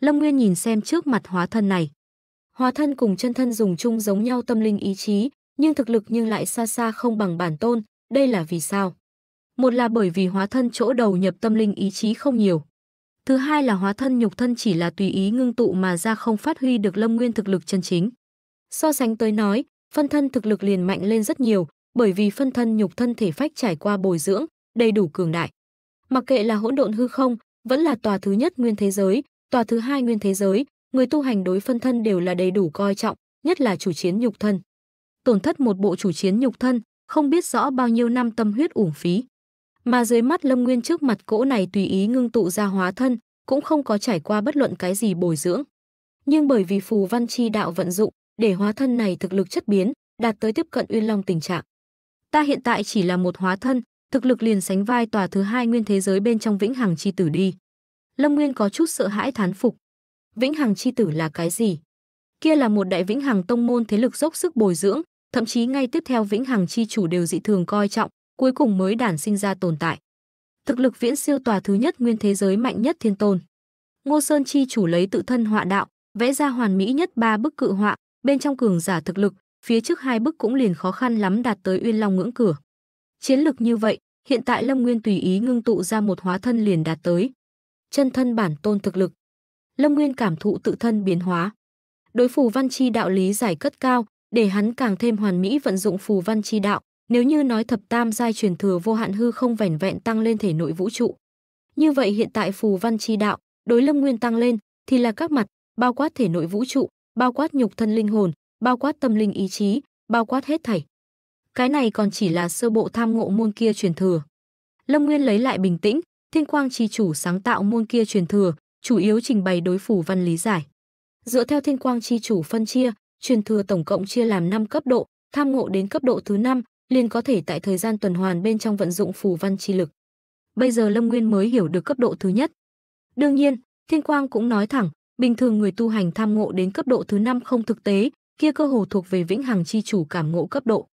Lâm Nguyên nhìn xem trước mặt hóa thân này. Hóa thân cùng chân thân dùng chung giống nhau tâm linh ý chí, nhưng thực lực nhưng lại xa xa không bằng bản tôn, đây là vì sao? Một là bởi vì hóa thân chỗ đầu nhập tâm linh ý chí không nhiều. Thứ hai là hóa thân nhục thân chỉ là tùy ý ngưng tụ mà ra không phát huy được lâm nguyên thực lực chân chính. So sánh tới nói, phân thân thực lực liền mạnh lên rất nhiều, bởi vì phân thân nhục thân thể phách trải qua bồi dưỡng, đầy đủ cường đại. Mặc kệ là hỗn độn hư không, vẫn là tòa thứ nhất nguyên thế giới, tòa thứ hai nguyên thế giới, người tu hành đối phân thân đều là đầy đủ coi trọng, nhất là chủ chiến nhục thân. Tổn thất một bộ chủ chiến nhục thân, không biết rõ bao nhiêu năm tâm huyết ủng phí. Mà dưới mắt Lâm Nguyên trước mặt cỗ này tùy ý ngưng tụ ra hóa thân, cũng không có trải qua bất luận cái gì bồi dưỡng. Nhưng bởi vì phù văn chi đạo vận dụng, để hóa thân này thực lực chất biến, đạt tới tiếp cận uyên long tình trạng. Ta hiện tại chỉ là một hóa thân, thực lực liền sánh vai tòa thứ hai nguyên thế giới bên trong vĩnh hằng chi tử đi. Lâm Nguyên có chút sợ hãi thán phục. Vĩnh Hằng chi tử là cái gì? Kia là một đại Vĩnh Hằng tông môn thế lực dốc sức bồi dưỡng, thậm chí ngay tiếp theo Vĩnh Hằng chi chủ đều dị thường coi trọng, cuối cùng mới đản sinh ra tồn tại. Thực lực viễn siêu tòa thứ nhất nguyên thế giới mạnh nhất thiên tôn. Ngô Sơn chi chủ lấy tự thân họa đạo, vẽ ra hoàn mỹ nhất ba bức cự họa, bên trong cường giả thực lực, phía trước hai bức cũng liền khó khăn lắm đạt tới Uyên Long ngưỡng cửa. Chiến lực như vậy, hiện tại Lâm Nguyên tùy ý ngưng tụ ra một hóa thân liền đạt tới, chân thân bản tôn thực lực. Lâm Nguyên cảm thụ tự thân biến hóa. Đối phù văn chi đạo lý giải cất cao, để hắn càng thêm hoàn mỹ vận dụng phù văn chi đạo, nếu như nói thập tam giai truyền thừa vô hạn hư không vẻn vẹn tăng lên thể nội vũ trụ. Như vậy hiện tại phù văn chi đạo, đối Lâm Nguyên tăng lên thì là các mặt, bao quát thể nội vũ trụ, bao quát nhục thân linh hồn, bao quát tâm linh ý chí, bao quát hết thảy. Cái này còn chỉ là sơ bộ tham ngộ môn kia truyền thừa. Lâm Nguyên lấy lại bình tĩnh, Thiên Quang Trì chủ sáng tạo môn kia truyền thừa, chủ yếu trình bày đối phủ văn lý giải. Dựa theo Thiên Quang Chi chủ phân chia, truyền thừa tổng cộng chia làm 5 cấp độ, tham ngộ đến cấp độ thứ năm liền có thể tại thời gian tuần hoàn bên trong vận dụng phù văn chi lực. Bây giờ Lâm Nguyên mới hiểu được cấp độ thứ nhất. Đương nhiên, Thiên Quang cũng nói thẳng, bình thường người tu hành tham ngộ đến cấp độ thứ năm không thực tế, kia cơ hồ thuộc về vĩnh hằng chi chủ cảm ngộ cấp độ.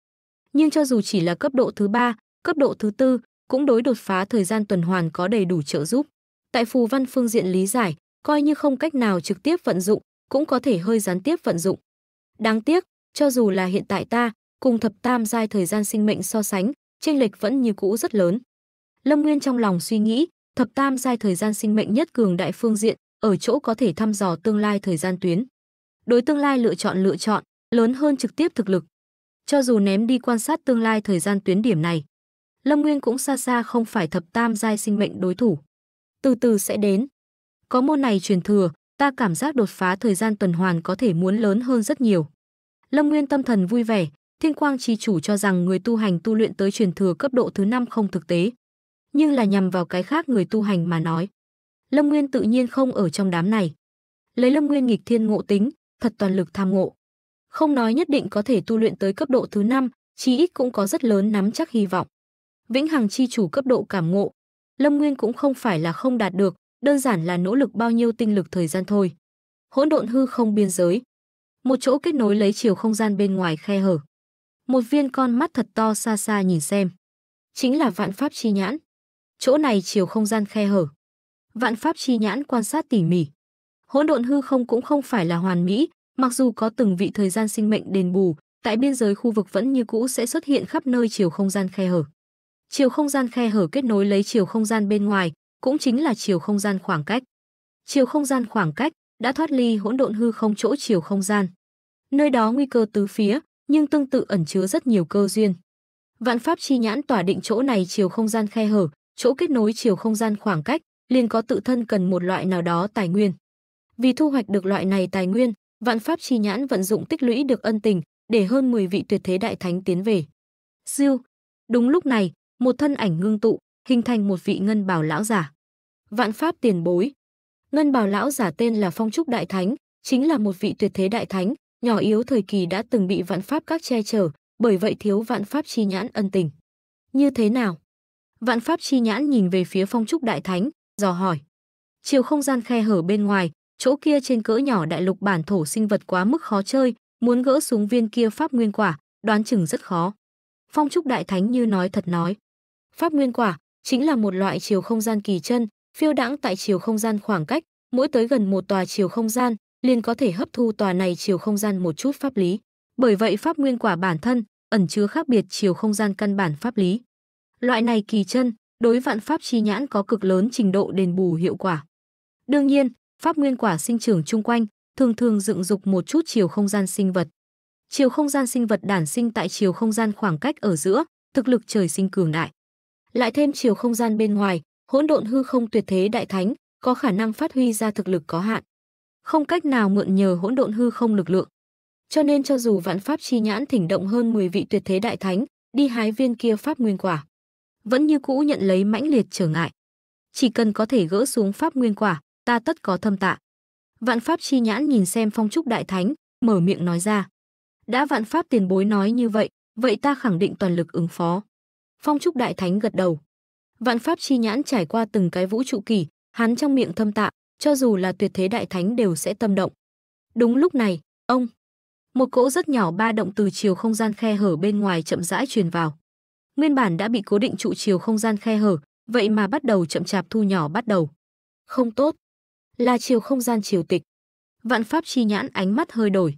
Nhưng cho dù chỉ là cấp độ thứ ba, cấp độ thứ tư cũng đối đột phá thời gian tuần hoàn có đầy đủ trợ giúp. Tại phù văn phương diện lý giải, coi như không cách nào trực tiếp vận dụng, cũng có thể hơi gián tiếp vận dụng. Đáng tiếc, cho dù là hiện tại ta, cùng thập tam giai thời gian sinh mệnh so sánh, chênh lệch vẫn như cũ rất lớn. Lâm Nguyên trong lòng suy nghĩ, thập tam giai thời gian sinh mệnh nhất cường đại phương diện, ở chỗ có thể thăm dò tương lai thời gian tuyến. Đối tương lai lựa chọn lựa chọn, lớn hơn trực tiếp thực lực. Cho dù ném đi quan sát tương lai thời gian tuyến điểm này, Lâm Nguyên cũng xa xa không phải thập tam giai sinh mệnh đối thủ. Từ từ sẽ đến. Có môn này truyền thừa, ta cảm giác đột phá thời gian tuần hoàn có thể muốn lớn hơn rất nhiều. Lâm Nguyên tâm thần vui vẻ, Thiên Quang chi chủ cho rằng người tu hành tu luyện tới truyền thừa cấp độ thứ năm không thực tế, nhưng là nhằm vào cái khác người tu hành mà nói. Lâm Nguyên tự nhiên không ở trong đám này. Lấy Lâm Nguyên nghịch thiên ngộ tính, thật toàn lực tham ngộ. Không nói nhất định có thể tu luyện tới cấp độ thứ năm, chí ít cũng có rất lớn nắm chắc hy vọng vĩnh hằng chi chủ cấp độ cảm ngộ. Lâm Nguyên cũng không phải là không đạt được, đơn giản là nỗ lực bao nhiêu tinh lực thời gian thôi. Hỗn độn hư không biên giới, một chỗ kết nối lấy chiều không gian bên ngoài khe hở. Một viên con mắt thật to xa xa nhìn xem, chính là vạn pháp chi nhãn. Chỗ này chiều không gian khe hở. Vạn pháp chi nhãn quan sát tỉ mỉ. Hỗn độn hư không cũng không phải là hoàn mỹ, mặc dù có từng vị thời gian sinh mệnh đền bù, tại biên giới khu vực vẫn như cũ sẽ xuất hiện khắp nơi chiều không gian khe hở chiều không gian khe hở kết nối lấy chiều không gian bên ngoài, cũng chính là chiều không gian khoảng cách. Chiều không gian khoảng cách đã thoát ly hỗn độn hư không chỗ chiều không gian. Nơi đó nguy cơ tứ phía, nhưng tương tự ẩn chứa rất nhiều cơ duyên. Vạn pháp chi nhãn tỏa định chỗ này chiều không gian khe hở, chỗ kết nối chiều không gian khoảng cách, liền có tự thân cần một loại nào đó tài nguyên. Vì thu hoạch được loại này tài nguyên, vạn pháp chi nhãn vận dụng tích lũy được ân tình, để hơn 10 vị tuyệt thế đại thánh tiến về. Siêu. Đúng lúc này, một thân ảnh ngưng tụ, hình thành một vị ngân bảo lão giả. Vạn pháp tiền bối. Ngân bảo lão giả tên là Phong Trúc Đại Thánh, chính là một vị tuyệt thế đại thánh, nhỏ yếu thời kỳ đã từng bị vạn pháp các che chở, bởi vậy thiếu vạn pháp chi nhãn ân tình. Như thế nào? Vạn pháp chi nhãn nhìn về phía Phong Trúc Đại Thánh, dò hỏi. Chiều không gian khe hở bên ngoài, chỗ kia trên cỡ nhỏ đại lục bản thổ sinh vật quá mức khó chơi, muốn gỡ xuống viên kia pháp nguyên quả, đoán chừng rất khó. Phong Trúc Đại Thánh như nói thật nói. Pháp nguyên quả chính là một loại chiều không gian kỳ chân, phiêu đãng tại chiều không gian khoảng cách, mỗi tới gần một tòa chiều không gian, liền có thể hấp thu tòa này chiều không gian một chút pháp lý. Bởi vậy pháp nguyên quả bản thân ẩn chứa khác biệt chiều không gian căn bản pháp lý. Loại này kỳ chân, đối vạn pháp chi nhãn có cực lớn trình độ đền bù hiệu quả. Đương nhiên, pháp nguyên quả sinh trưởng chung quanh, thường thường dựng dục một chút chiều không gian sinh vật. Chiều không gian sinh vật đản sinh tại chiều không gian khoảng cách ở giữa, thực lực trời sinh cường đại lại thêm chiều không gian bên ngoài, hỗn độn hư không tuyệt thế đại thánh, có khả năng phát huy ra thực lực có hạn. Không cách nào mượn nhờ hỗn độn hư không lực lượng. Cho nên cho dù vạn pháp chi nhãn thỉnh động hơn 10 vị tuyệt thế đại thánh, đi hái viên kia pháp nguyên quả, vẫn như cũ nhận lấy mãnh liệt trở ngại. Chỉ cần có thể gỡ xuống pháp nguyên quả, ta tất có thâm tạ. Vạn pháp chi nhãn nhìn xem phong trúc đại thánh, mở miệng nói ra. Đã vạn pháp tiền bối nói như vậy, vậy ta khẳng định toàn lực ứng phó. Phong Trúc Đại Thánh gật đầu. Vạn pháp chi nhãn trải qua từng cái vũ trụ kỳ, hắn trong miệng thâm tạ, cho dù là tuyệt thế đại thánh đều sẽ tâm động. Đúng lúc này, ông một cỗ rất nhỏ ba động từ chiều không gian khe hở bên ngoài chậm rãi truyền vào. Nguyên bản đã bị cố định trụ chiều không gian khe hở, vậy mà bắt đầu chậm chạp thu nhỏ bắt đầu. Không tốt, là chiều không gian chiều tịch. Vạn pháp chi nhãn ánh mắt hơi đổi.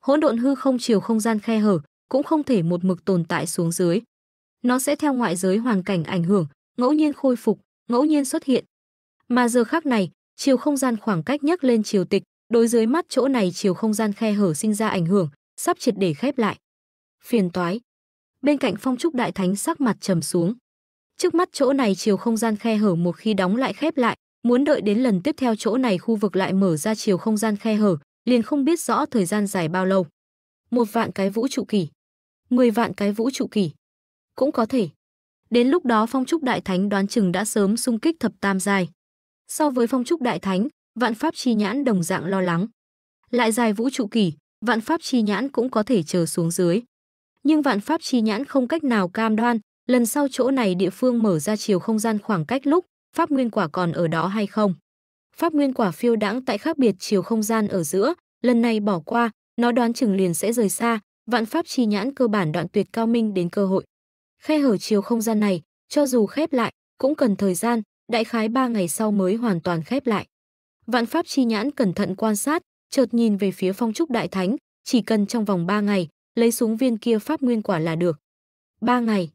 Hỗn độn hư không chiều không gian khe hở, cũng không thể một mực tồn tại xuống dưới nó sẽ theo ngoại giới hoàn cảnh ảnh hưởng, ngẫu nhiên khôi phục, ngẫu nhiên xuất hiện. Mà giờ khắc này, chiều không gian khoảng cách nhấc lên chiều tịch, đối dưới mắt chỗ này chiều không gian khe hở sinh ra ảnh hưởng, sắp triệt để khép lại. Phiền toái. Bên cạnh Phong Trúc Đại Thánh sắc mặt trầm xuống. Trước mắt chỗ này chiều không gian khe hở một khi đóng lại khép lại, muốn đợi đến lần tiếp theo chỗ này khu vực lại mở ra chiều không gian khe hở, liền không biết rõ thời gian dài bao lâu. Một vạn cái vũ trụ kỷ, mười vạn cái vũ trụ kỷ cũng có thể. Đến lúc đó phong trúc đại thánh đoán chừng đã sớm xung kích thập tam dài So với phong trúc đại thánh, vạn pháp chi nhãn đồng dạng lo lắng. Lại dài vũ trụ kỷ, vạn pháp chi nhãn cũng có thể chờ xuống dưới. Nhưng vạn pháp chi nhãn không cách nào cam đoan, lần sau chỗ này địa phương mở ra chiều không gian khoảng cách lúc, pháp nguyên quả còn ở đó hay không. Pháp nguyên quả phiêu đãng tại khác biệt chiều không gian ở giữa, lần này bỏ qua, nó đoán chừng liền sẽ rời xa, vạn pháp chi nhãn cơ bản đoạn tuyệt cao minh đến cơ hội. Khe hở chiều không gian này, cho dù khép lại, cũng cần thời gian, đại khái 3 ngày sau mới hoàn toàn khép lại. Vạn Pháp Chi Nhãn cẩn thận quan sát, chợt nhìn về phía Phong Trúc Đại Thánh, chỉ cần trong vòng 3 ngày, lấy xuống viên kia pháp nguyên quả là được. 3 ngày.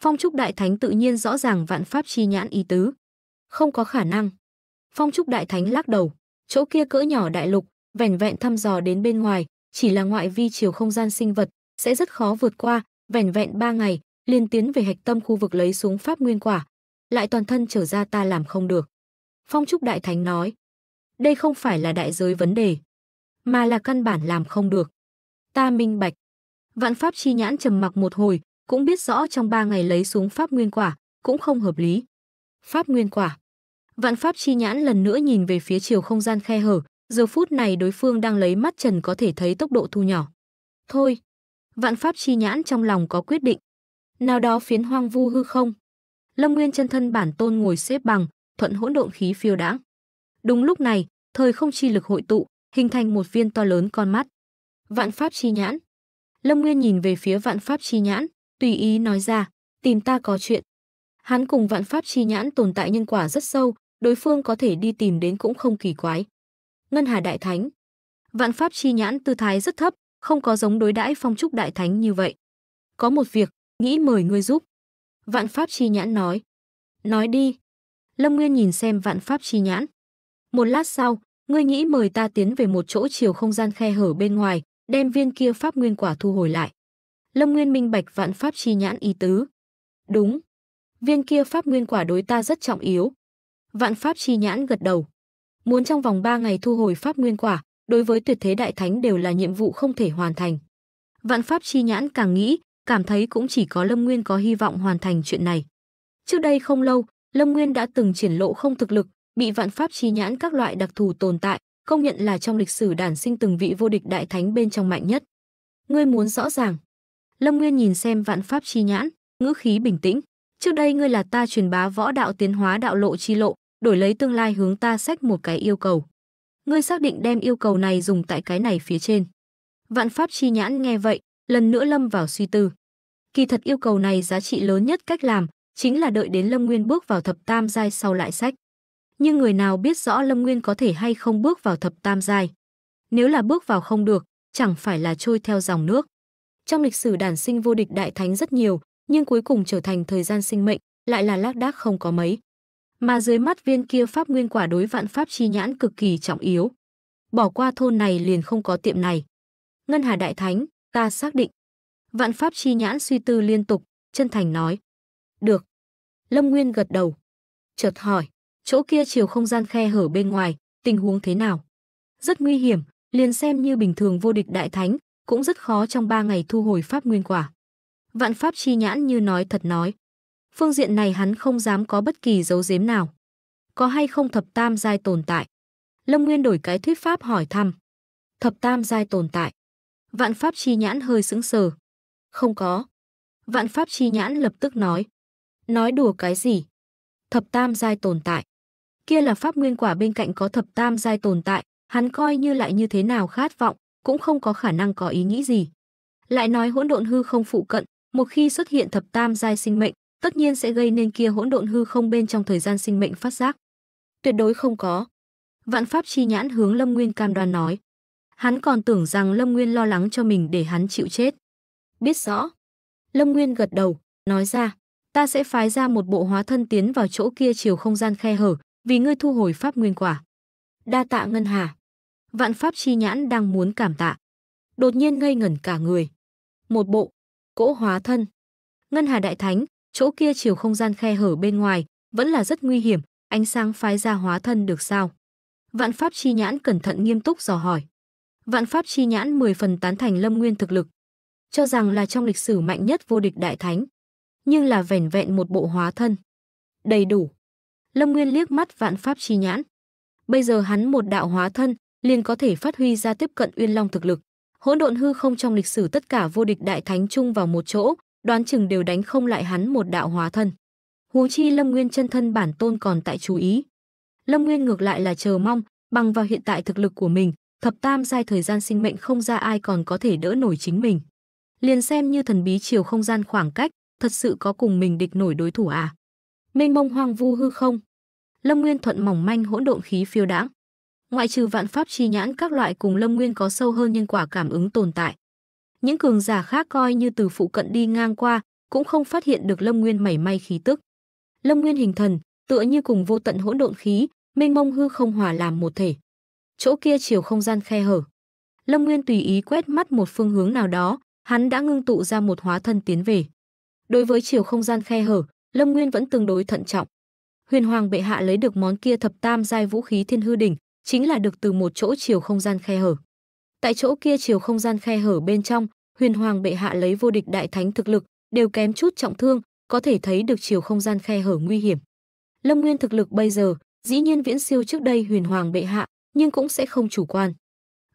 Phong Trúc Đại Thánh tự nhiên rõ ràng Vạn Pháp Chi Nhãn ý tứ. Không có khả năng. Phong Trúc Đại Thánh lắc đầu, chỗ kia cỡ nhỏ đại lục, vẻn vẹn thăm dò đến bên ngoài, chỉ là ngoại vi chiều không gian sinh vật, sẽ rất khó vượt qua, vẻn vẹn 3 ngày, liền tiến về hạch tâm khu vực lấy súng pháp nguyên quả, lại toàn thân trở ra ta làm không được. Phong Trúc Đại Thánh nói, đây không phải là đại giới vấn đề, mà là căn bản làm không được. Ta minh bạch. Vạn Pháp Chi Nhãn trầm mặc một hồi, cũng biết rõ trong ba ngày lấy súng Pháp Nguyên Quả, cũng không hợp lý. Pháp Nguyên Quả. Vạn Pháp Chi Nhãn lần nữa nhìn về phía chiều không gian khe hở, giờ phút này đối phương đang lấy mắt trần có thể thấy tốc độ thu nhỏ. Thôi. Vạn Pháp Chi Nhãn trong lòng có quyết định, nào đó phiến hoang vu hư không. Lâm Nguyên chân thân bản tôn ngồi xếp bằng, thuận hỗn độn khí phiêu đãng. Đúng lúc này, thời không chi lực hội tụ, hình thành một viên to lớn con mắt. Vạn pháp chi nhãn. Lâm Nguyên nhìn về phía vạn pháp chi nhãn, tùy ý nói ra, tìm ta có chuyện. Hắn cùng vạn pháp chi nhãn tồn tại nhân quả rất sâu, đối phương có thể đi tìm đến cũng không kỳ quái. Ngân Hà Đại Thánh. Vạn pháp chi nhãn tư thái rất thấp, không có giống đối đãi phong trúc đại thánh như vậy. Có một việc, nghĩ mời ngươi giúp. Vạn Pháp Chi Nhãn nói. Nói đi. Lâm Nguyên nhìn xem Vạn Pháp Chi Nhãn. Một lát sau, ngươi nghĩ mời ta tiến về một chỗ chiều không gian khe hở bên ngoài, đem viên kia Pháp Nguyên quả thu hồi lại. Lâm Nguyên minh bạch Vạn Pháp Chi Nhãn ý tứ. Đúng. Viên kia Pháp Nguyên quả đối ta rất trọng yếu. Vạn Pháp Chi Nhãn gật đầu. Muốn trong vòng 3 ngày thu hồi Pháp Nguyên quả, đối với tuyệt thế đại thánh đều là nhiệm vụ không thể hoàn thành. Vạn Pháp Chi Nhãn càng nghĩ, cảm thấy cũng chỉ có Lâm Nguyên có hy vọng hoàn thành chuyện này. Trước đây không lâu, Lâm Nguyên đã từng triển lộ không thực lực, bị vạn pháp chi nhãn các loại đặc thù tồn tại, công nhận là trong lịch sử đản sinh từng vị vô địch đại thánh bên trong mạnh nhất. Ngươi muốn rõ ràng. Lâm Nguyên nhìn xem vạn pháp chi nhãn, ngữ khí bình tĩnh. Trước đây ngươi là ta truyền bá võ đạo tiến hóa đạo lộ chi lộ, đổi lấy tương lai hướng ta sách một cái yêu cầu. Ngươi xác định đem yêu cầu này dùng tại cái này phía trên. Vạn pháp chi nhãn nghe vậy, lần nữa lâm vào suy tư. Kỳ thật yêu cầu này giá trị lớn nhất cách làm chính là đợi đến Lâm Nguyên bước vào thập tam giai sau lại sách. Nhưng người nào biết rõ Lâm Nguyên có thể hay không bước vào thập tam giai? Nếu là bước vào không được, chẳng phải là trôi theo dòng nước. Trong lịch sử đàn sinh vô địch đại thánh rất nhiều, nhưng cuối cùng trở thành thời gian sinh mệnh, lại là lác đác không có mấy. Mà dưới mắt viên kia pháp nguyên quả đối vạn pháp chi nhãn cực kỳ trọng yếu. Bỏ qua thôn này liền không có tiệm này. Ngân Hà Đại Thánh, ta xác định. Vạn pháp chi nhãn suy tư liên tục, chân thành nói. Được. Lâm Nguyên gật đầu. Chợt hỏi, chỗ kia chiều không gian khe hở bên ngoài, tình huống thế nào? Rất nguy hiểm, liền xem như bình thường vô địch đại thánh, cũng rất khó trong ba ngày thu hồi pháp nguyên quả. Vạn pháp chi nhãn như nói thật nói. Phương diện này hắn không dám có bất kỳ dấu giếm nào. Có hay không thập tam giai tồn tại? Lâm Nguyên đổi cái thuyết pháp hỏi thăm. Thập tam giai tồn tại. Vạn pháp chi nhãn hơi sững sờ. Không có. Vạn pháp chi nhãn lập tức nói. Nói đùa cái gì? Thập tam giai tồn tại. Kia là pháp nguyên quả bên cạnh có thập tam giai tồn tại, hắn coi như lại như thế nào khát vọng, cũng không có khả năng có ý nghĩ gì. Lại nói hỗn độn hư không phụ cận, một khi xuất hiện thập tam giai sinh mệnh, tất nhiên sẽ gây nên kia hỗn độn hư không bên trong thời gian sinh mệnh phát giác. Tuyệt đối không có. Vạn pháp chi nhãn hướng Lâm Nguyên cam đoan nói. Hắn còn tưởng rằng Lâm Nguyên lo lắng cho mình để hắn chịu chết. Biết rõ. Lâm Nguyên gật đầu, nói ra, ta sẽ phái ra một bộ hóa thân tiến vào chỗ kia chiều không gian khe hở, vì ngươi thu hồi pháp nguyên quả. Đa tạ ngân hà. Vạn pháp chi nhãn đang muốn cảm tạ. Đột nhiên ngây ngẩn cả người. Một bộ, cỗ hóa thân. Ngân hà đại thánh, chỗ kia chiều không gian khe hở bên ngoài, vẫn là rất nguy hiểm, ánh sáng phái ra hóa thân được sao? Vạn pháp chi nhãn cẩn thận nghiêm túc dò hỏi. Vạn Pháp Chi Nhãn 10 phần tán thành Lâm Nguyên thực lực, cho rằng là trong lịch sử mạnh nhất vô địch đại thánh, nhưng là vẻn vẹn một bộ hóa thân. Đầy đủ. Lâm Nguyên liếc mắt Vạn Pháp Chi Nhãn. Bây giờ hắn một đạo hóa thân, liền có thể phát huy ra tiếp cận Uyên Long thực lực. Hỗn độn hư không trong lịch sử tất cả vô địch đại thánh chung vào một chỗ, đoán chừng đều đánh không lại hắn một đạo hóa thân. Huống chi Lâm Nguyên chân thân bản tôn còn tại chú ý. Lâm Nguyên ngược lại là chờ mong, bằng vào hiện tại thực lực của mình, thập tam giai thời gian sinh mệnh không ra ai còn có thể đỡ nổi chính mình. Liền xem như thần bí chiều không gian khoảng cách, thật sự có cùng mình địch nổi đối thủ à? Mênh mông hoang vu hư không? Lâm Nguyên thuận mỏng manh hỗn độn khí phiêu đãng. Ngoại trừ vạn pháp chi nhãn các loại cùng Lâm Nguyên có sâu hơn nhân quả cảm ứng tồn tại. Những cường giả khác coi như từ phụ cận đi ngang qua, cũng không phát hiện được Lâm Nguyên mảy may khí tức. Lâm Nguyên hình thần, tựa như cùng vô tận hỗn độn khí, mênh mông hư không hòa làm một thể chỗ kia chiều không gian khe hở. Lâm Nguyên tùy ý quét mắt một phương hướng nào đó, hắn đã ngưng tụ ra một hóa thân tiến về. Đối với chiều không gian khe hở, Lâm Nguyên vẫn tương đối thận trọng. Huyền Hoàng bệ hạ lấy được món kia thập tam giai vũ khí Thiên Hư đỉnh, chính là được từ một chỗ chiều không gian khe hở. Tại chỗ kia chiều không gian khe hở bên trong, Huyền Hoàng bệ hạ lấy vô địch đại thánh thực lực, đều kém chút trọng thương, có thể thấy được chiều không gian khe hở nguy hiểm. Lâm Nguyên thực lực bây giờ, dĩ nhiên viễn siêu trước đây Huyền Hoàng bệ hạ, nhưng cũng sẽ không chủ quan.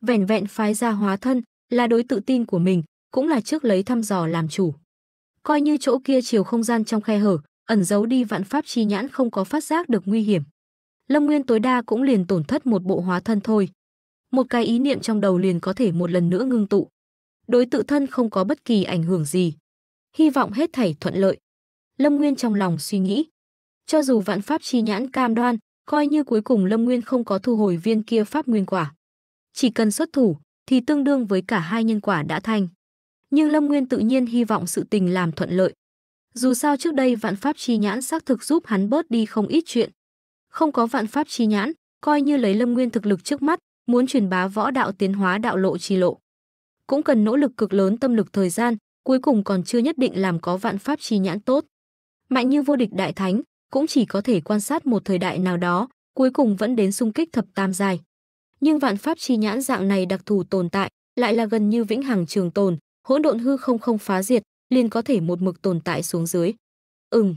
Vẹn vẹn phái ra hóa thân là đối tự tin của mình, cũng là trước lấy thăm dò làm chủ. Coi như chỗ kia chiều không gian trong khe hở, ẩn giấu đi vạn pháp chi nhãn không có phát giác được nguy hiểm. Lâm Nguyên tối đa cũng liền tổn thất một bộ hóa thân thôi. Một cái ý niệm trong đầu liền có thể một lần nữa ngưng tụ. Đối tự thân không có bất kỳ ảnh hưởng gì. Hy vọng hết thảy thuận lợi. Lâm Nguyên trong lòng suy nghĩ. Cho dù vạn pháp chi nhãn cam đoan coi như cuối cùng Lâm Nguyên không có thu hồi viên kia pháp nguyên quả. Chỉ cần xuất thủ thì tương đương với cả hai nhân quả đã thành. Nhưng Lâm Nguyên tự nhiên hy vọng sự tình làm thuận lợi. Dù sao trước đây vạn pháp chi nhãn xác thực giúp hắn bớt đi không ít chuyện. Không có vạn pháp chi nhãn, coi như lấy Lâm Nguyên thực lực trước mắt, muốn truyền bá võ đạo tiến hóa đạo lộ chi lộ. Cũng cần nỗ lực cực lớn tâm lực thời gian, cuối cùng còn chưa nhất định làm có vạn pháp chi nhãn tốt. Mạnh như vô địch đại thánh, cũng chỉ có thể quan sát một thời đại nào đó, cuối cùng vẫn đến xung kích thập tam dài Nhưng vạn pháp chi nhãn dạng này đặc thù tồn tại, lại là gần như vĩnh hằng trường tồn, hỗn độn hư không không phá diệt, liền có thể một mực tồn tại xuống dưới. Ừm.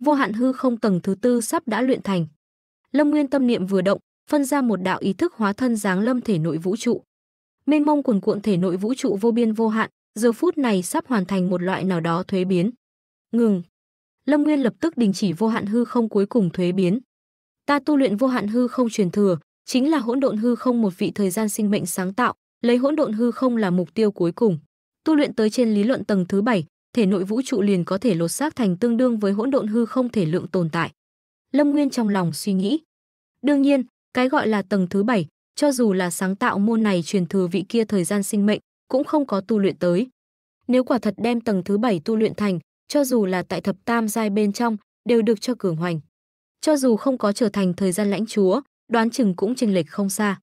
Vô hạn hư không tầng thứ tư sắp đã luyện thành. Lâm Nguyên tâm niệm vừa động, phân ra một đạo ý thức hóa thân dáng lâm thể nội vũ trụ. Mênh mông cuồn cuộn thể nội vũ trụ vô biên vô hạn, giờ phút này sắp hoàn thành một loại nào đó thuế biến. Ngừng. Lâm Nguyên lập tức đình chỉ vô hạn hư không cuối cùng thuế biến. Ta tu luyện vô hạn hư không truyền thừa, chính là hỗn độn hư không một vị thời gian sinh mệnh sáng tạo, lấy hỗn độn hư không là mục tiêu cuối cùng. Tu luyện tới trên lý luận tầng thứ 7, thể nội vũ trụ liền có thể lột xác thành tương đương với hỗn độn hư không thể lượng tồn tại. Lâm Nguyên trong lòng suy nghĩ. Đương nhiên, cái gọi là tầng thứ 7, cho dù là sáng tạo môn này truyền thừa vị kia thời gian sinh mệnh, cũng không có tu luyện tới. Nếu quả thật đem tầng thứ 7 tu luyện thành, cho dù là tại thập tam giai bên trong, đều được cho cường hoành. Cho dù không có trở thành thời gian lãnh chúa, đoán chừng cũng chênh lệch không xa.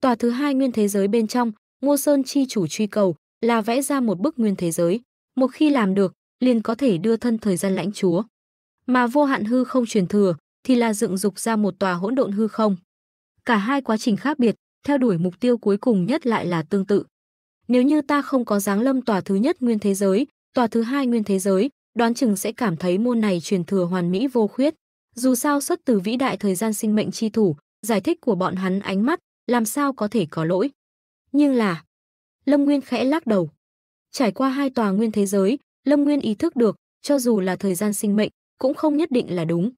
Tòa thứ hai nguyên thế giới bên trong, Ngô Sơn chi chủ truy cầu là vẽ ra một bức nguyên thế giới, một khi làm được, liền có thể đưa thân thời gian lãnh chúa. Mà vô hạn hư không truyền thừa thì là dựng dục ra một tòa hỗn độn hư không. Cả hai quá trình khác biệt, theo đuổi mục tiêu cuối cùng nhất lại là tương tự. Nếu như ta không có dáng lâm tòa thứ nhất nguyên thế giới, tòa thứ hai nguyên thế giới, đoán chừng sẽ cảm thấy môn này truyền thừa hoàn mỹ vô khuyết. Dù sao xuất từ vĩ đại thời gian sinh mệnh chi thủ, giải thích của bọn hắn ánh mắt, làm sao có thể có lỗi. Nhưng là... Lâm Nguyên khẽ lắc đầu. Trải qua hai tòa nguyên thế giới, Lâm Nguyên ý thức được, cho dù là thời gian sinh mệnh, cũng không nhất định là đúng.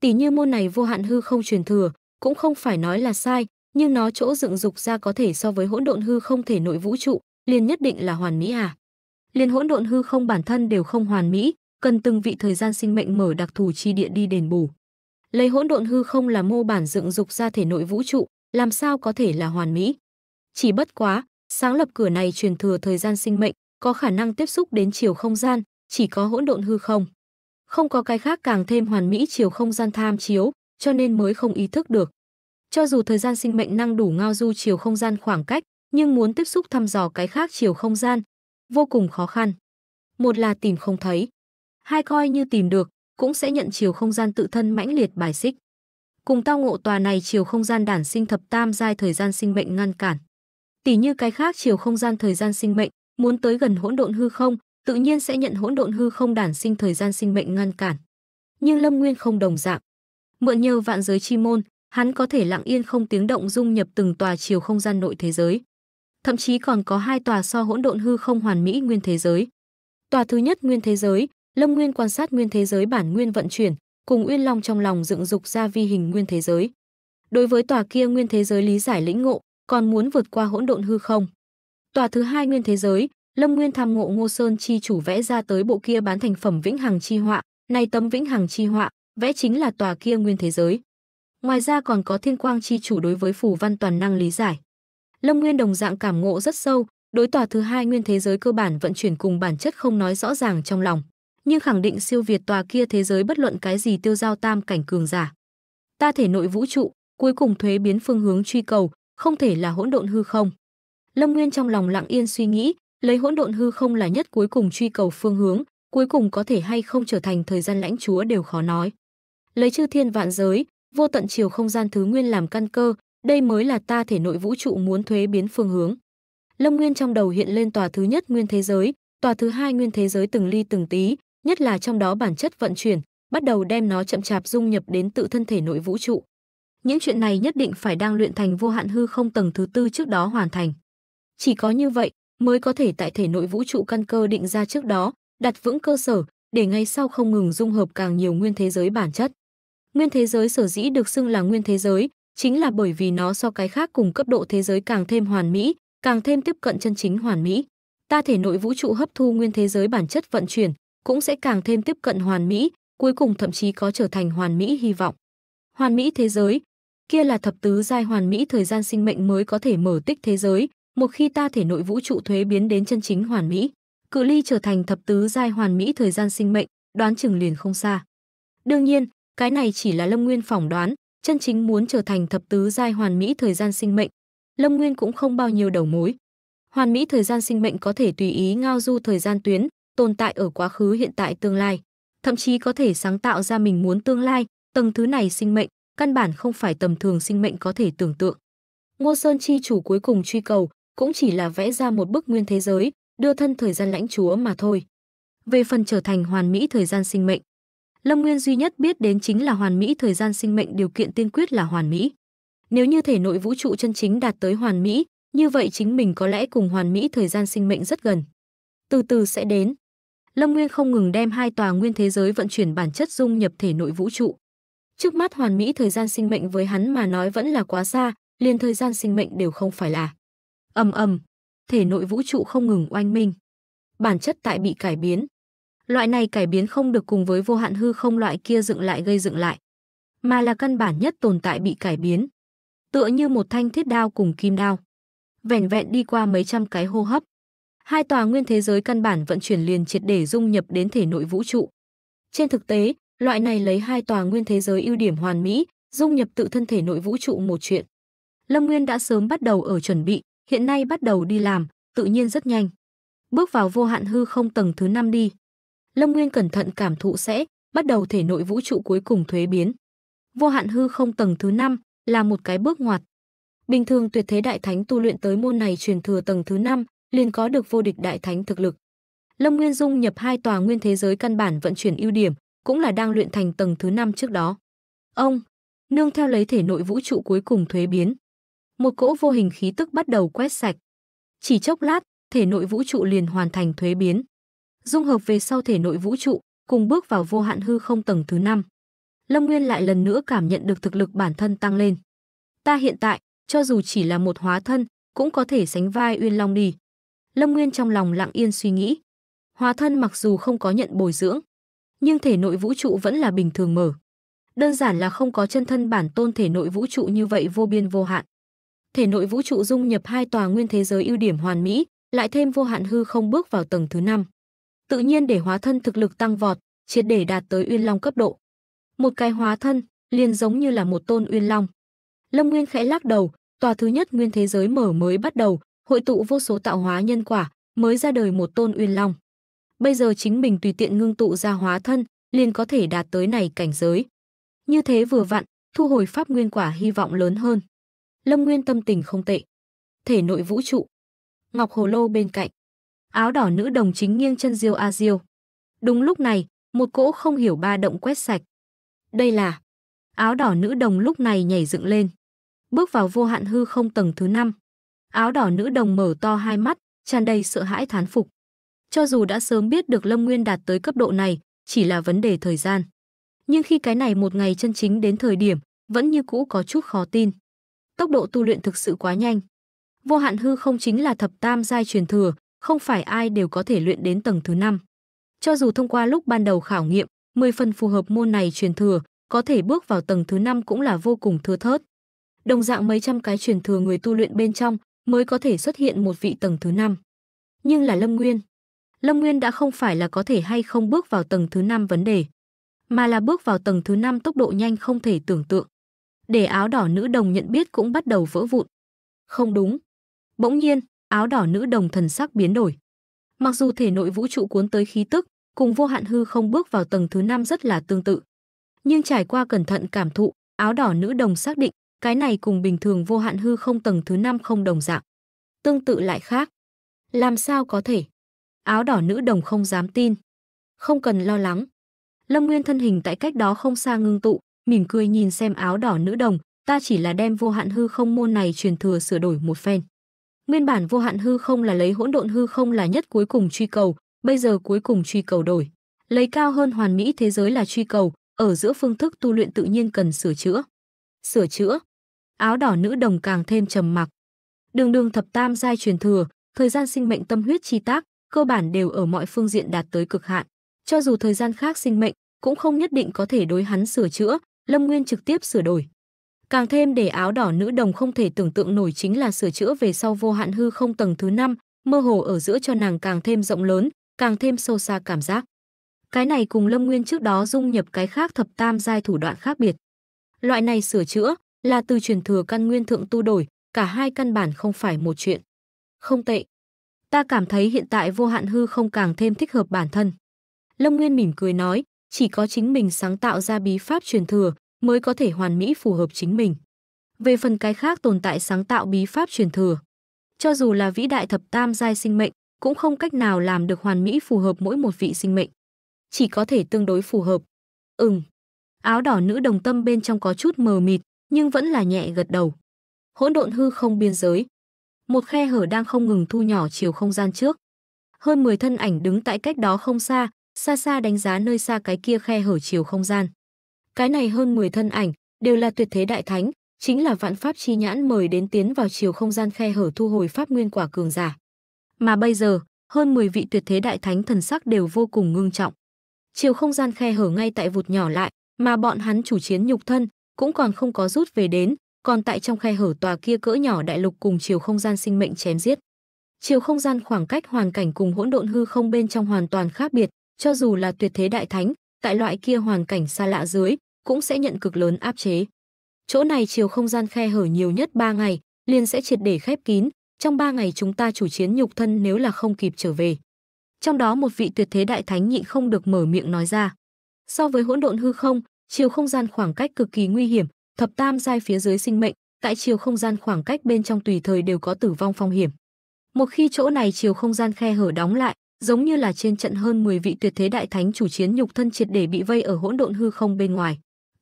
Tỷ như môn này vô hạn hư không truyền thừa, cũng không phải nói là sai, nhưng nó chỗ dựng dục ra có thể so với hỗn độn hư không thể nội vũ trụ, liền nhất định là hoàn mỹ à. Liên hỗn độn hư không bản thân đều không hoàn mỹ, cần từng vị thời gian sinh mệnh mở đặc thù chi địa đi đền bù. Lấy hỗn độn hư không là mô bản dựng dục ra thể nội vũ trụ, làm sao có thể là hoàn mỹ? Chỉ bất quá, sáng lập cửa này truyền thừa thời gian sinh mệnh, có khả năng tiếp xúc đến chiều không gian, chỉ có hỗn độn hư không. Không có cái khác càng thêm hoàn mỹ chiều không gian tham chiếu, cho nên mới không ý thức được. Cho dù thời gian sinh mệnh năng đủ ngao du chiều không gian khoảng cách, nhưng muốn tiếp xúc thăm dò cái khác chiều không gian, vô cùng khó khăn. Một là tìm không thấy, hai coi như tìm được, cũng sẽ nhận chiều không gian tự thân mãnh liệt bài xích. Cùng tao ngộ tòa này chiều không gian đản sinh thập tam giai thời gian sinh mệnh ngăn cản. Tỷ như cái khác chiều không gian thời gian sinh mệnh, muốn tới gần hỗn độn hư không, tự nhiên sẽ nhận hỗn độn hư không đản sinh thời gian sinh mệnh ngăn cản. Nhưng Lâm Nguyên không đồng dạng. Mượn nhờ vạn giới chi môn, hắn có thể lặng yên không tiếng động dung nhập từng tòa chiều không gian nội thế giới thậm chí còn có hai tòa so hỗn độn hư không hoàn mỹ nguyên thế giới. Tòa thứ nhất nguyên thế giới, Lâm Nguyên quan sát nguyên thế giới bản nguyên vận chuyển, cùng Uyên Long trong lòng dựng dục ra vi hình nguyên thế giới. Đối với tòa kia nguyên thế giới lý giải lĩnh ngộ, còn muốn vượt qua hỗn độn hư không. Tòa thứ hai nguyên thế giới, Lâm Nguyên tham ngộ Ngô Sơn chi chủ vẽ ra tới bộ kia bán thành phẩm vĩnh hằng chi họa, này tấm vĩnh hằng chi họa, vẽ chính là tòa kia nguyên thế giới. Ngoài ra còn có Thiên Quang chi chủ đối với phù văn toàn năng lý giải. Lâm Nguyên đồng dạng cảm ngộ rất sâu, đối tòa thứ hai nguyên thế giới cơ bản vận chuyển cùng bản chất không nói rõ ràng trong lòng, nhưng khẳng định siêu việt tòa kia thế giới bất luận cái gì tiêu giao tam cảnh cường giả. Ta thể nội vũ trụ, cuối cùng thuế biến phương hướng truy cầu, không thể là hỗn độn hư không. Lâm Nguyên trong lòng lặng yên suy nghĩ, lấy hỗn độn hư không là nhất cuối cùng truy cầu phương hướng, cuối cùng có thể hay không trở thành thời gian lãnh chúa đều khó nói. Lấy chư thiên vạn giới, vô tận chiều không gian thứ nguyên làm căn cơ, đây mới là ta thể nội vũ trụ muốn thuế biến phương hướng. Lâm Nguyên trong đầu hiện lên tòa thứ nhất nguyên thế giới, tòa thứ hai nguyên thế giới từng ly từng tí, nhất là trong đó bản chất vận chuyển, bắt đầu đem nó chậm chạp dung nhập đến tự thân thể nội vũ trụ. Những chuyện này nhất định phải đang luyện thành vô hạn hư không tầng thứ tư trước đó hoàn thành. Chỉ có như vậy mới có thể tại thể nội vũ trụ căn cơ định ra trước đó, đặt vững cơ sở để ngay sau không ngừng dung hợp càng nhiều nguyên thế giới bản chất. Nguyên thế giới sở dĩ được xưng là nguyên thế giới chính là bởi vì nó so cái khác cùng cấp độ thế giới càng thêm hoàn mỹ, càng thêm tiếp cận chân chính hoàn mỹ. Ta thể nội vũ trụ hấp thu nguyên thế giới bản chất vận chuyển, cũng sẽ càng thêm tiếp cận hoàn mỹ, cuối cùng thậm chí có trở thành hoàn mỹ hy vọng. Hoàn mỹ thế giới, kia là thập tứ giai hoàn mỹ thời gian sinh mệnh mới có thể mở tích thế giới, một khi ta thể nội vũ trụ thuế biến đến chân chính hoàn mỹ, cự ly trở thành thập tứ giai hoàn mỹ thời gian sinh mệnh, đoán chừng liền không xa. Đương nhiên, cái này chỉ là Lâm Nguyên phỏng đoán, chân chính muốn trở thành thập tứ giai hoàn mỹ thời gian sinh mệnh, Lâm Nguyên cũng không bao nhiêu đầu mối. Hoàn mỹ thời gian sinh mệnh có thể tùy ý ngao du thời gian tuyến, tồn tại ở quá khứ hiện tại tương lai, thậm chí có thể sáng tạo ra mình muốn tương lai, tầng thứ này sinh mệnh, căn bản không phải tầm thường sinh mệnh có thể tưởng tượng. Ngô Sơn chi chủ cuối cùng truy cầu cũng chỉ là vẽ ra một bức nguyên thế giới, đưa thân thời gian lãnh chúa mà thôi. Về phần trở thành hoàn mỹ thời gian sinh mệnh, Lâm Nguyên duy nhất biết đến chính là hoàn mỹ thời gian sinh mệnh điều kiện tiên quyết là hoàn mỹ. Nếu như thể nội vũ trụ chân chính đạt tới hoàn mỹ, như vậy chính mình có lẽ cùng hoàn mỹ thời gian sinh mệnh rất gần. Từ từ sẽ đến. Lâm Nguyên không ngừng đem hai tòa nguyên thế giới vận chuyển bản chất dung nhập thể nội vũ trụ. Trước mắt hoàn mỹ thời gian sinh mệnh với hắn mà nói vẫn là quá xa, liền thời gian sinh mệnh đều không phải là. Ầm ầm, thể nội vũ trụ không ngừng oanh minh. Bản chất tại bị cải biến. Loại này cải biến không được cùng với vô hạn hư không loại kia dựng lại gây dựng lại, mà là căn bản nhất tồn tại bị cải biến. Tựa như một thanh thiết đao cùng kim đao. vẹn vẹn đi qua mấy trăm cái hô hấp, hai tòa nguyên thế giới căn bản vận chuyển liền triệt để dung nhập đến thể nội vũ trụ. Trên thực tế, loại này lấy hai tòa nguyên thế giới ưu điểm hoàn mỹ, dung nhập tự thân thể nội vũ trụ một chuyện. Lâm Nguyên đã sớm bắt đầu ở chuẩn bị, hiện nay bắt đầu đi làm, tự nhiên rất nhanh. Bước vào vô hạn hư không tầng thứ 5 đi. Lâm Nguyên cẩn thận cảm thụ sẽ, bắt đầu thể nội vũ trụ cuối cùng thuế biến. Vô hạn hư không tầng thứ 5 là một cái bước ngoặt. Bình thường tuyệt thế đại thánh tu luyện tới môn này truyền thừa tầng thứ 5, liền có được vô địch đại thánh thực lực. Lâm Nguyên dung nhập hai tòa nguyên thế giới căn bản vận chuyển ưu điểm, cũng là đang luyện thành tầng thứ 5 trước đó. Ông nương theo lấy thể nội vũ trụ cuối cùng thuế biến, một cỗ vô hình khí tức bắt đầu quét sạch. Chỉ chốc lát, thể nội vũ trụ liền hoàn thành thuế biến dung hợp về sau thể nội vũ trụ, cùng bước vào vô hạn hư không tầng thứ năm. Lâm Nguyên lại lần nữa cảm nhận được thực lực bản thân tăng lên. Ta hiện tại, cho dù chỉ là một hóa thân, cũng có thể sánh vai Uyên Long đi. Lâm Nguyên trong lòng lặng yên suy nghĩ. Hóa thân mặc dù không có nhận bồi dưỡng, nhưng thể nội vũ trụ vẫn là bình thường mở. Đơn giản là không có chân thân bản tôn thể nội vũ trụ như vậy vô biên vô hạn. Thể nội vũ trụ dung nhập hai tòa nguyên thế giới ưu điểm hoàn mỹ, lại thêm vô hạn hư không bước vào tầng thứ năm tự nhiên để hóa thân thực lực tăng vọt, triệt để đạt tới uyên long cấp độ. Một cái hóa thân, liền giống như là một tôn uyên long. Lâm Nguyên khẽ lắc đầu, tòa thứ nhất nguyên thế giới mở mới bắt đầu, hội tụ vô số tạo hóa nhân quả, mới ra đời một tôn uyên long. Bây giờ chính mình tùy tiện ngưng tụ ra hóa thân, liền có thể đạt tới này cảnh giới. Như thế vừa vặn, thu hồi pháp nguyên quả hy vọng lớn hơn. Lâm Nguyên tâm tình không tệ. Thể nội vũ trụ. Ngọc Hồ Lô bên cạnh áo đỏ nữ đồng chính nghiêng chân diêu a diêu. Đúng lúc này, một cỗ không hiểu ba động quét sạch. Đây là áo đỏ nữ đồng lúc này nhảy dựng lên, bước vào vô hạn hư không tầng thứ năm Áo đỏ nữ đồng mở to hai mắt, tràn đầy sợ hãi thán phục. Cho dù đã sớm biết được Lâm Nguyên đạt tới cấp độ này, chỉ là vấn đề thời gian. Nhưng khi cái này một ngày chân chính đến thời điểm, vẫn như cũ có chút khó tin. Tốc độ tu luyện thực sự quá nhanh. Vô hạn hư không chính là thập tam giai truyền thừa, không phải ai đều có thể luyện đến tầng thứ 5. Cho dù thông qua lúc ban đầu khảo nghiệm, 10 phần phù hợp môn này truyền thừa, có thể bước vào tầng thứ 5 cũng là vô cùng thưa thớt. Đồng dạng mấy trăm cái truyền thừa người tu luyện bên trong mới có thể xuất hiện một vị tầng thứ 5. Nhưng là Lâm Nguyên. Lâm Nguyên đã không phải là có thể hay không bước vào tầng thứ 5 vấn đề, mà là bước vào tầng thứ 5 tốc độ nhanh không thể tưởng tượng. Để áo đỏ nữ đồng nhận biết cũng bắt đầu vỡ vụn. Không đúng. Bỗng nhiên, áo đỏ nữ đồng thần sắc biến đổi. Mặc dù thể nội vũ trụ cuốn tới khí tức, cùng vô hạn hư không bước vào tầng thứ năm rất là tương tự. Nhưng trải qua cẩn thận cảm thụ, áo đỏ nữ đồng xác định, cái này cùng bình thường vô hạn hư không tầng thứ năm không đồng dạng. Tương tự lại khác. Làm sao có thể? Áo đỏ nữ đồng không dám tin. Không cần lo lắng. Lâm Nguyên thân hình tại cách đó không xa ngưng tụ, mỉm cười nhìn xem áo đỏ nữ đồng, ta chỉ là đem vô hạn hư không môn này truyền thừa sửa đổi một phen. Nguyên bản vô hạn hư không là lấy hỗn độn hư không là nhất cuối cùng truy cầu, bây giờ cuối cùng truy cầu đổi. Lấy cao hơn hoàn mỹ thế giới là truy cầu, ở giữa phương thức tu luyện tự nhiên cần sửa chữa. Sửa chữa. Áo đỏ nữ đồng càng thêm trầm mặc. Đường đường thập tam giai truyền thừa, thời gian sinh mệnh tâm huyết chi tác, cơ bản đều ở mọi phương diện đạt tới cực hạn. Cho dù thời gian khác sinh mệnh, cũng không nhất định có thể đối hắn sửa chữa, Lâm Nguyên trực tiếp sửa đổi. Càng thêm để áo đỏ nữ đồng không thể tưởng tượng nổi chính là sửa chữa về sau vô hạn hư không tầng thứ năm mơ hồ ở giữa cho nàng càng thêm rộng lớn, càng thêm sâu xa cảm giác. Cái này cùng Lâm Nguyên trước đó dung nhập cái khác thập tam giai thủ đoạn khác biệt. Loại này sửa chữa là từ truyền thừa căn nguyên thượng tu đổi, cả hai căn bản không phải một chuyện. Không tệ. Ta cảm thấy hiện tại vô hạn hư không càng thêm thích hợp bản thân. Lâm Nguyên mỉm cười nói, chỉ có chính mình sáng tạo ra bí pháp truyền thừa, mới có thể hoàn mỹ phù hợp chính mình. Về phần cái khác tồn tại sáng tạo bí pháp truyền thừa, cho dù là vĩ đại thập tam giai sinh mệnh, cũng không cách nào làm được hoàn mỹ phù hợp mỗi một vị sinh mệnh. Chỉ có thể tương đối phù hợp. Ừm. Áo đỏ nữ đồng tâm bên trong có chút mờ mịt, nhưng vẫn là nhẹ gật đầu. Hỗn độn hư không biên giới. Một khe hở đang không ngừng thu nhỏ chiều không gian trước. Hơn 10 thân ảnh đứng tại cách đó không xa, xa xa đánh giá nơi xa cái kia khe hở chiều không gian. Cái này hơn 10 thân ảnh, đều là tuyệt thế đại thánh, chính là vạn pháp chi nhãn mời đến tiến vào chiều không gian khe hở thu hồi pháp nguyên quả cường giả. Mà bây giờ, hơn 10 vị tuyệt thế đại thánh thần sắc đều vô cùng ngưng trọng. Chiều không gian khe hở ngay tại vụt nhỏ lại, mà bọn hắn chủ chiến nhục thân cũng còn không có rút về đến, còn tại trong khe hở tòa kia cỡ nhỏ đại lục cùng chiều không gian sinh mệnh chém giết. Chiều không gian khoảng cách hoàn cảnh cùng hỗn độn hư không bên trong hoàn toàn khác biệt, cho dù là tuyệt thế đại thánh, tại loại kia hoàn cảnh xa lạ dưới, cũng sẽ nhận cực lớn áp chế. Chỗ này chiều không gian khe hở nhiều nhất 3 ngày, liền sẽ triệt để khép kín, trong 3 ngày chúng ta chủ chiến nhục thân nếu là không kịp trở về. Trong đó một vị tuyệt thế đại thánh nhịn không được mở miệng nói ra. So với hỗn độn hư không, chiều không gian khoảng cách cực kỳ nguy hiểm, thập tam giai phía dưới sinh mệnh, tại chiều không gian khoảng cách bên trong tùy thời đều có tử vong phong hiểm. Một khi chỗ này chiều không gian khe hở đóng lại, giống như là trên trận hơn 10 vị tuyệt thế đại thánh chủ chiến nhục thân triệt để bị vây ở hỗn độn hư không bên ngoài.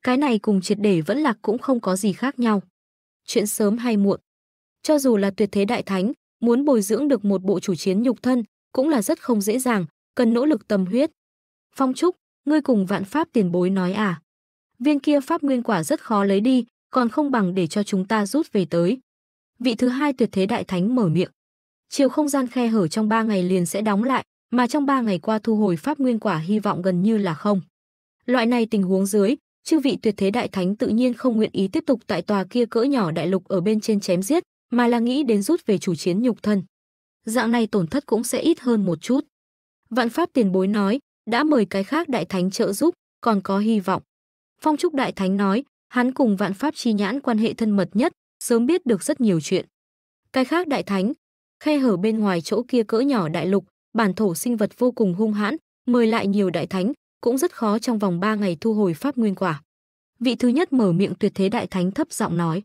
Cái này cùng triệt để vẫn lạc cũng không có gì khác nhau. Chuyện sớm hay muộn. Cho dù là tuyệt thế đại thánh, muốn bồi dưỡng được một bộ chủ chiến nhục thân cũng là rất không dễ dàng, cần nỗ lực tâm huyết. Phong Trúc, ngươi cùng vạn pháp tiền bối nói à? Viên kia pháp nguyên quả rất khó lấy đi, còn không bằng để cho chúng ta rút về tới. Vị thứ hai tuyệt thế đại thánh mở miệng. Chiều không gian khe hở trong ba ngày liền sẽ đóng lại, mà trong ba ngày qua thu hồi pháp nguyên quả hy vọng gần như là không. Loại này tình huống dưới, chư vị tuyệt thế đại thánh tự nhiên không nguyện ý tiếp tục tại tòa kia cỡ nhỏ đại lục ở bên trên chém giết, mà là nghĩ đến rút về chủ chiến nhục thân. Dạng này tổn thất cũng sẽ ít hơn một chút. Vạn Pháp tiền bối nói, đã mời cái khác đại thánh trợ giúp, còn có hy vọng. Phong Trúc đại thánh nói, hắn cùng Vạn Pháp chi nhãn quan hệ thân mật nhất, sớm biết được rất nhiều chuyện. Cái khác đại thánh, khe hở bên ngoài chỗ kia cỡ nhỏ đại lục, bản thổ sinh vật vô cùng hung hãn, mời lại nhiều đại thánh, cũng rất khó trong vòng 3 ngày thu hồi pháp nguyên quả. Vị thứ nhất mở miệng tuyệt thế đại thánh thấp giọng nói: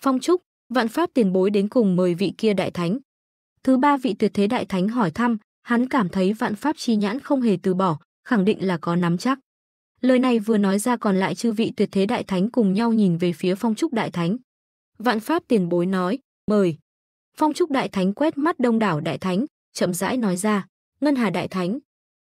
"Phong trúc, vạn pháp tiền bối đến cùng mời vị kia đại thánh." Thứ ba vị tuyệt thế đại thánh hỏi thăm, hắn cảm thấy vạn pháp chi nhãn không hề từ bỏ, khẳng định là có nắm chắc. Lời này vừa nói ra còn lại chư vị tuyệt thế đại thánh cùng nhau nhìn về phía Phong Trúc đại thánh. Vạn pháp tiền bối nói: "Mời." Phong Trúc đại thánh quét mắt đông đảo đại thánh, chậm rãi nói ra: "Ngân Hà đại thánh,